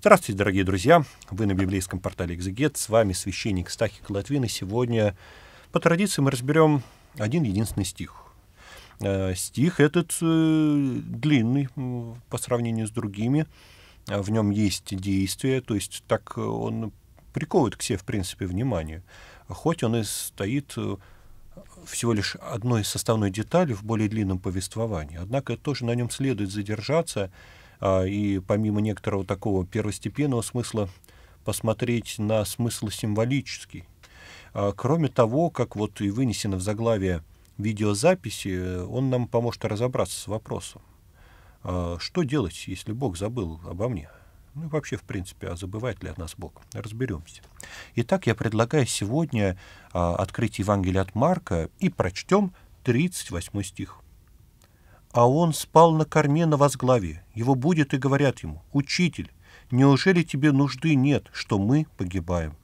Здравствуйте, дорогие друзья! Вы на библейском портале «Экзегет». С вами священник Стахик Латвин. И сегодня, по традиции, мы разберем один единственный стих. Э, стих этот э, длинный по сравнению с другими. А в нем есть действие, то есть так он приковывает к себе, в принципе, внимание. Хоть он и стоит э, всего лишь одной составной деталью в более длинном повествовании, однако тоже на нем следует задержаться – а, и помимо некоторого такого первостепенного смысла посмотреть на смысл символический. А, кроме того, как вот и вынесено в заглавие видеозаписи, э, он нам поможет разобраться с вопросом. А, что делать, если Бог забыл обо мне? Ну и вообще, в принципе, а забывает ли от нас Бог? Разберемся. Итак, я предлагаю сегодня открыть Евангелие от Марка и прочтем 38 стих. А он спал на корме на возглаве. Его будет и говорят ему, «Учитель, неужели тебе нужды нет, что мы погибаем?»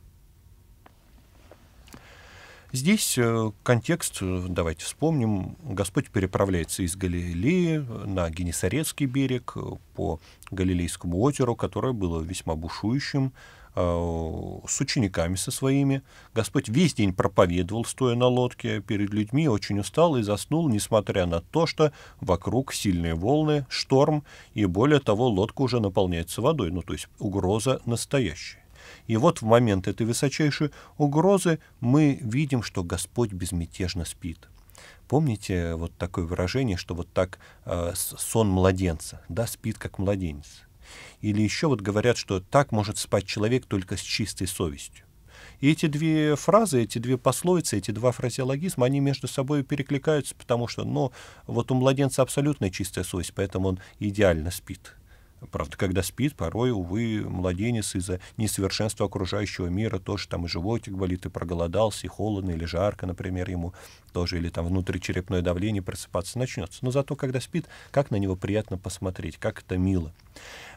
Здесь э, контекст, э, давайте вспомним, Господь переправляется из Галилеи на Генесарецкий берег э, по Галилейскому озеру, которое было весьма бушующим, Э, с учениками со своими. Господь весь день проповедовал, стоя на лодке перед людьми, очень устал и заснул, несмотря на то, что вокруг сильные волны, шторм, и более того, лодка уже наполняется водой, ну то есть угроза настоящая. И вот в момент этой высочайшей угрозы мы видим, что Господь безмятежно спит. Помните вот такое выражение, что вот так э, сон младенца, да, спит как младенец. Или еще вот говорят, что так может спать человек только с чистой совестью. И эти две фразы, эти две пословицы, эти два фразеологизма, они между собой перекликаются, потому что, ну, вот у младенца абсолютно чистая совесть, поэтому он идеально спит. Правда, когда спит, порой, увы, младенец из-за несовершенства окружающего мира тоже там и животик болит, и проголодался, и холодно, или жарко, например, ему тоже, или там внутричерепное давление просыпаться начнется. Но зато, когда спит, как на него приятно посмотреть, как это мило.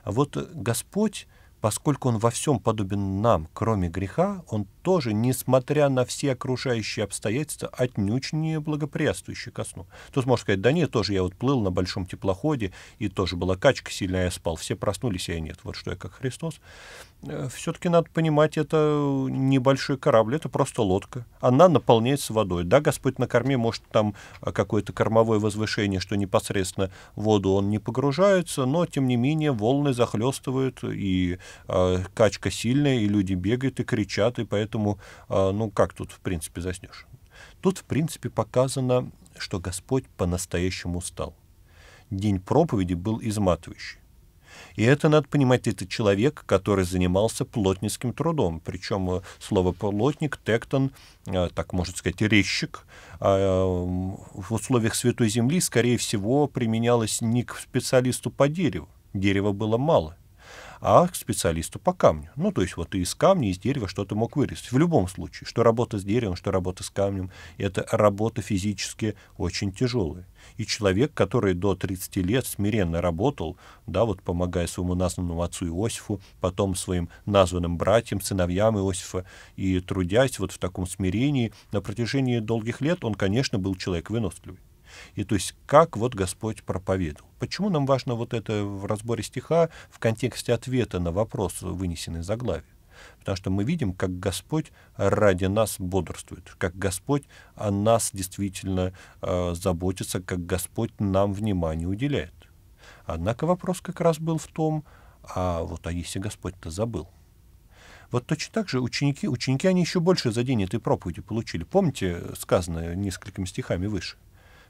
А Вот Господь Поскольку он во всем подобен нам, кроме греха, он тоже, несмотря на все окружающие обстоятельства, отнюдь не благоприятствующий ко сну. Тут можно сказать, да нет, тоже я вот плыл на большом теплоходе, и тоже была качка сильная, я спал, все проснулись, а я нет, вот что я как Христос. Э, все-таки надо понимать, это небольшой корабль, это просто лодка. Она наполняется водой. Да, Господь на корме может там э, какое-то кормовое возвышение, что непосредственно в воду он не погружается, но тем не менее волны захлестывают, и э, качка сильная, и люди бегают и кричат, и поэтому, э, ну как тут в принципе заснешь? Тут в принципе показано, что Господь по-настоящему устал. День проповеди был изматывающий. И это, надо понимать, это человек, который занимался плотницким трудом. Причем э, слово «плотник», «тектон», э, так можно сказать, «резчик», а, э, в условиях Святой Земли, скорее всего, применялось не к специалисту по дереву. Дерева было мало — а к специалисту по камню. Ну, то есть вот ты из камня, из дерева что-то мог вырезать. В любом случае, что работа с деревом, что работа с камнем, это работа физически очень тяжелая. И человек, который до 30 лет смиренно работал, да, вот помогая своему названному отцу Иосифу, потом своим названным братьям, сыновьям Иосифа, и трудясь вот в таком смирении, на протяжении долгих лет он, конечно, был человек выносливый. И то есть, как вот Господь проповедовал. Почему нам важно вот это в разборе стиха в контексте ответа на вопрос, вынесенный заглавие? Потому что мы видим, как Господь ради нас бодрствует, как Господь о нас действительно э, заботится, как Господь нам внимание уделяет. Однако вопрос как раз был в том, а вот а если Господь-то забыл? Вот точно так же ученики, ученики, они еще больше за день этой проповеди получили. Помните, сказанное несколькими стихами выше?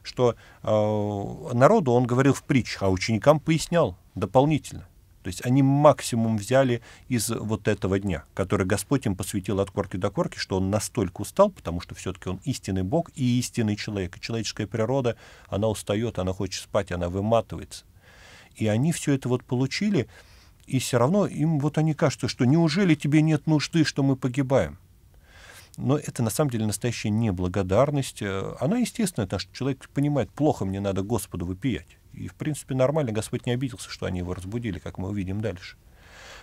что э, народу он говорил в притчах, а ученикам пояснял дополнительно. То есть они максимум взяли из вот этого дня, который Господь им посвятил от корки до корки, что он настолько устал, потому что все-таки он истинный Бог и истинный человек. И человеческая природа, она устает, она хочет спать, она выматывается. И они все это вот получили, и все равно им вот они кажутся, что неужели тебе нет нужды, что мы погибаем? Но это на самом деле настоящая неблагодарность. Э, она естественно потому что человек понимает, плохо мне надо Господу выпиять. И, в принципе, нормально, Господь не обиделся, что они его разбудили, как мы увидим дальше.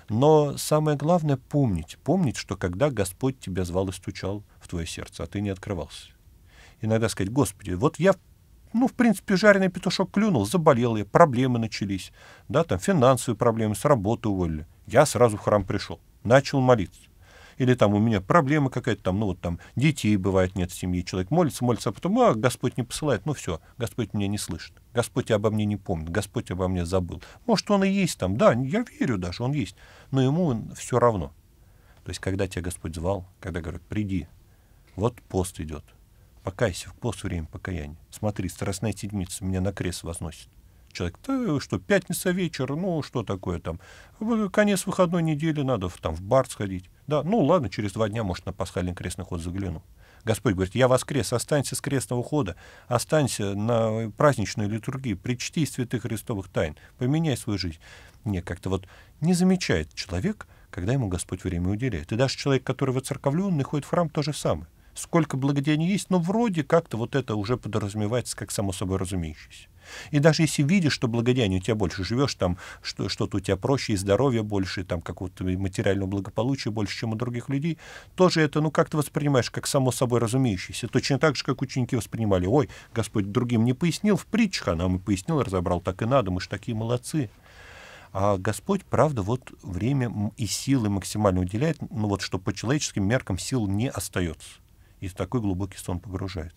Но самое главное — помнить. Помнить, что когда Господь тебя звал и стучал в твое сердце, а ты не открывался. Иногда сказать, Господи, вот я ну, в принципе, жареный петушок клюнул, заболел я, проблемы начались, да, там финансовые проблемы, с работы уволили. Я сразу в храм пришел, начал молиться или там у меня проблема какая-то, там, ну вот там детей бывает нет в семье, человек молится, молится, а потом, а, Господь не посылает, ну все, Господь меня не слышит, Господь обо мне не помнит, Господь обо мне забыл. Может, он и есть там, да, я верю даже, он есть, но ему все равно. То есть, когда тебя Господь звал, когда говорят, приди, вот пост идет, покайся, в пост время покаяния. Смотри, страстная седмица меня на крест возносит. Человек, да что, пятница вечер, ну что такое там, конец выходной недели, надо в, там в бар сходить. Да, ну ладно, через два дня, может, на пасхальный крестный ход загляну. Господь говорит, я воскрес, останься с крестного хода, останься на праздничной литургии, причти святых христовых тайн, поменяй свою жизнь. Не, как-то вот не замечает человек, когда ему Господь время уделяет. И даже человек, который воцерковленный, ходит в храм, то же самое. Сколько благодений есть, но вроде как-то вот это уже подразумевается как само собой разумеющееся. И даже если видишь, что благодеяние у тебя больше, живешь там, что, что-то у тебя проще, и здоровье больше, там какого-то материального благополучия больше, чем у других людей, тоже это, ну, как ты воспринимаешь, как само собой разумеющееся. Точно так же, как ученики воспринимали, ой, Господь другим не пояснил в притчах, а нам и пояснил, разобрал, так и надо, мы же такие молодцы. А Господь, правда, вот время и силы максимально уделяет, ну вот что по человеческим меркам сил не остается. И в такой глубокий сон погружается.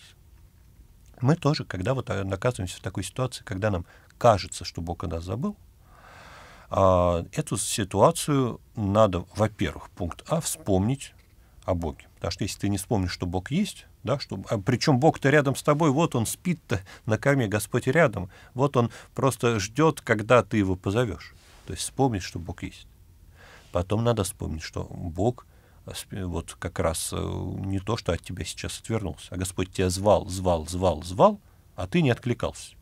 Мы тоже, когда вот э, оказываемся в такой ситуации, когда нам кажется, что Бог о нас забыл, а, эту ситуацию надо, во-первых, пункт А, вспомнить о Боге. Потому что если ты не вспомнишь, что Бог есть, да, что, а, причем Бог-то рядом с тобой, вот он спит-то на корме, Господь рядом, вот он просто ждет, когда ты его позовешь. То есть вспомнить, что Бог есть. Потом надо вспомнить, что Бог — а э, вот как раз э, не то, что от тебя сейчас отвернулся, а Господь тебя звал, звал, звал, звал, а ты не откликался.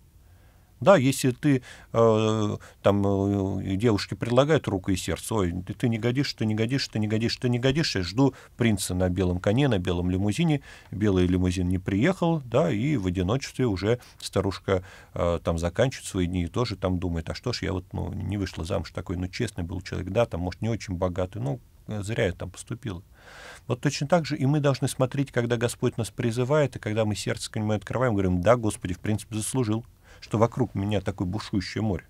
Да, если ты э, там э, девушке предлагают руку и сердце, ой, ты, ты не годишь, ты не годишь, ты не годишь, ты не годишь, я жду принца на белом коне, на белом лимузине, белый лимузин не приехал, да, и в одиночестве уже старушка э, там заканчивает свои дни и тоже там думает, а что ж я вот, ну, не вышла замуж такой, ну, честный был человек, да, там, может, не очень богатый, ну, Э, зря я там поступил, Вот точно так же и мы должны смотреть, когда Господь нас призывает, и когда мы сердце к Нему открываем, говорим, да, Господи, в принципе, заслужил, что вокруг меня такое бушующее море.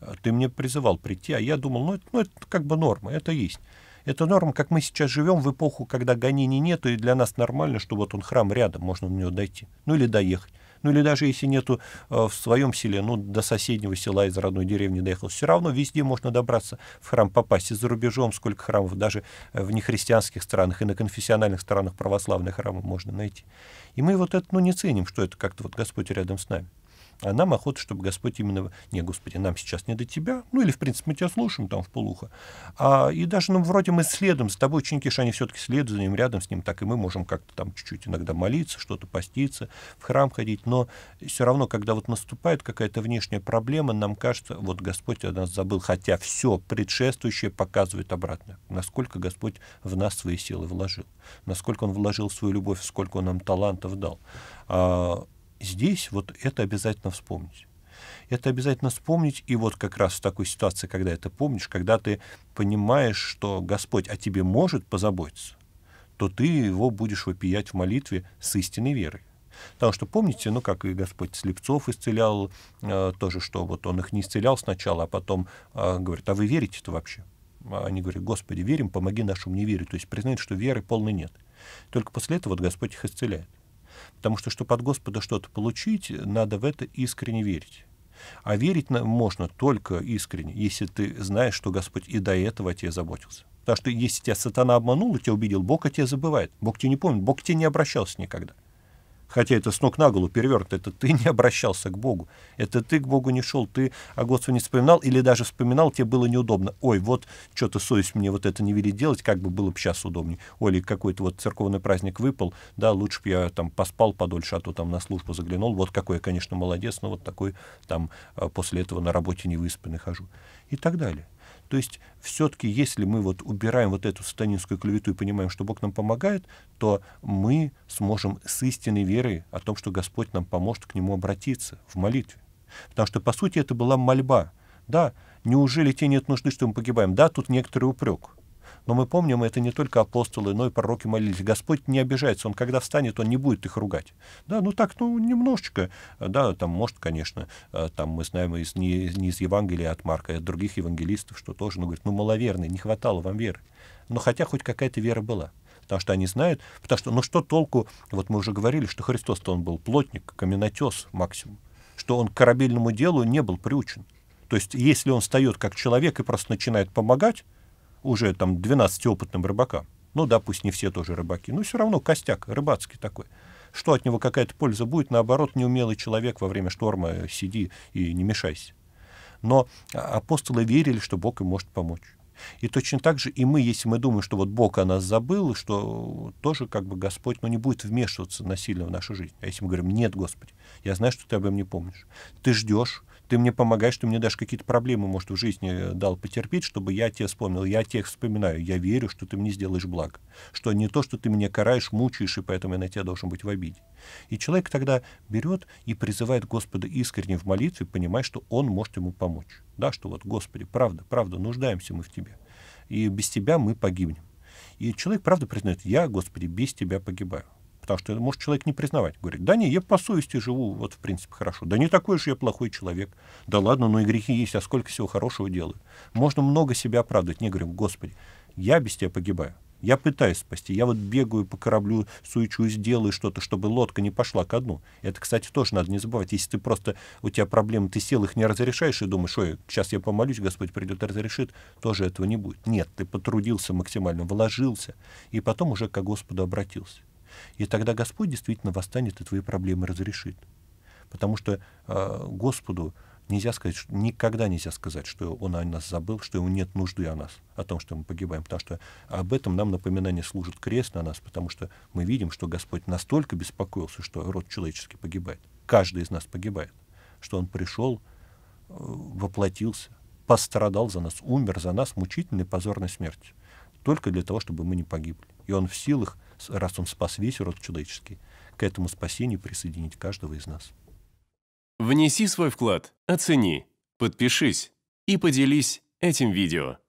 А ты мне призывал прийти, а я думал, ну это, ну, это как бы норма, это есть. Это норма, как мы сейчас живем в эпоху, когда гонений нету, и для нас нормально, что вот он храм рядом, можно в него дойти, ну или доехать ну или даже если нету э, в своем селе, ну до соседнего села из родной деревни доехал, все равно везде можно добраться в храм, попасть. И за рубежом сколько храмов, даже э, в нехристианских странах и на конфессиональных странах православных храмы можно найти. И мы вот это, ну, не ценим, что это как-то вот Господь рядом с нами. А нам охота, чтобы Господь именно... Не, Господи, нам сейчас не до тебя. Ну, или, в принципе, мы тебя слушаем там в полухо. А, и даже, ну, вроде мы следом с тобой, ученики же, они все-таки следуют за ним, рядом с ним, так и мы можем как-то там чуть-чуть иногда молиться, что-то поститься, в храм ходить. Но все равно, когда вот наступает какая-то внешняя проблема, нам кажется, вот Господь о нас забыл. Хотя все предшествующее показывает обратно, насколько Господь в нас свои силы вложил, насколько Он вложил свою любовь, сколько Он нам талантов дал. А, здесь вот это обязательно вспомнить. Это обязательно вспомнить, и вот как раз в такой ситуации, когда это помнишь, когда ты понимаешь, что Господь о тебе может позаботиться, то ты его будешь вопиять в молитве с истинной верой. Потому что помните, ну как и Господь слепцов исцелял, э, тоже что вот он их не исцелял сначала, а потом э, говорит, а вы верите-то вообще? А они говорят, Господи, верим, помоги нашему неверию. То есть признают, что веры полной нет. Только после этого вот Господь их исцеляет. Потому что, чтобы от Господа что-то получить, надо в это искренне верить. А верить можно только искренне, если ты знаешь, что Господь и до этого о тебе заботился. Потому что если тебя сатана обманул и тебя убедил, Бог о тебе забывает. Бог тебя не помнит, Бог тебе не обращался никогда хотя это с ног на голову перевернуто, это ты не обращался к Богу, это ты к Богу не шел, ты о Господе не вспоминал, или даже вспоминал, тебе было неудобно, ой, вот что-то совесть мне вот это не велит делать, как бы было бы сейчас удобнее, ой, или какой-то вот церковный праздник выпал, да, лучше бы я там поспал подольше, а то там на службу заглянул, вот какой я, конечно, молодец, но вот такой там а, после этого на работе не выспанный хожу, и так далее. То есть все-таки, если мы вот убираем вот эту сатанинскую клевету и понимаем, что Бог нам помогает, то мы сможем с истинной верой о том, что Господь нам поможет к Нему обратиться в молитве. Потому что, по сути, это была мольба. Да, неужели тебе нет нужды, что мы погибаем? Да, тут некоторый упрек — но мы помним, это не только апостолы, но и пророки молились. Господь не обижается, он когда встанет, он не будет их ругать. Да, ну так, ну немножечко, да, там может, конечно, э, там мы знаем из, не, не из Евангелия от Марка, а от других евангелистов, что тоже, ну говорит, ну маловерный, не хватало вам веры. Но хотя хоть какая-то вера была потому что они знают, потому что, ну что толку, вот мы уже говорили, что Христос-то он был плотник, каменотес максимум, что он к корабельному делу не был приучен. То есть, если он встает как человек и просто начинает помогать, уже там 12 опытным рыбакам. Ну да, пусть не все тоже рыбаки, но ну, все равно костяк рыбацкий такой. Что от него какая-то польза будет? Наоборот, неумелый человек во время шторма э, сиди и не мешайся. Но апостолы верили, что Бог им может помочь. И точно так же и мы, если мы думаем, что вот Бог о нас забыл, что тоже как бы Господь ну, не будет вмешиваться насильно в нашу жизнь. А если мы говорим, нет, Господи, я знаю, что ты об этом не помнишь. Ты ждешь, ты мне помогаешь, ты мне даже какие-то проблемы, может, в жизни э, дал потерпеть, чтобы я тебя вспомнил. Я тех вспоминаю, я верю, что ты мне сделаешь благо. Что не то, что ты меня караешь, мучаешь, и поэтому я на тебя должен быть в обиде. И человек тогда берет и призывает Господа искренне в молитве, понимая, что Он может ему помочь. Да, что вот, Господи, правда, правда, нуждаемся мы в Тебе. И без Тебя мы погибнем. И человек, правда, признает, я, Господи, без Тебя погибаю. Потому что может человек не признавать. Говорит, да не, я по совести живу, вот в принципе хорошо. Да не такой же я плохой человек. Да ладно, но ну и грехи есть, а сколько всего хорошего делаю. Можно много себя оправдывать. Не говорим, Господи, я без тебя погибаю. Я пытаюсь спасти. Я вот бегаю по кораблю, суечусь, делаю что-то, чтобы лодка не пошла ко дну. Это, кстати, тоже надо не забывать. Если ты просто, у тебя проблемы, ты сел их не разрешаешь и думаешь, ой, сейчас я помолюсь, Господь придет и разрешит, тоже этого не будет. Нет, ты потрудился максимально, вложился, и потом уже к Господу обратился. И тогда Господь действительно восстанет и твои проблемы разрешит. Потому что э, Господу нельзя сказать, что, никогда нельзя сказать, что Он о нас забыл, что Ему нет нужды о нас, о том, что мы погибаем. Потому что об этом нам напоминание служит крест на нас, потому что мы видим, что Господь настолько беспокоился, что род человеческий погибает. Каждый из нас погибает. Что Он пришел, э, воплотился, пострадал за нас, умер за нас мучительной позорной смертью. Только для того, чтобы мы не погибли. И Он в силах раз он спас весь род человеческий, к этому спасению присоединить каждого из нас. Внеси свой вклад, оцени, подпишись и поделись этим видео.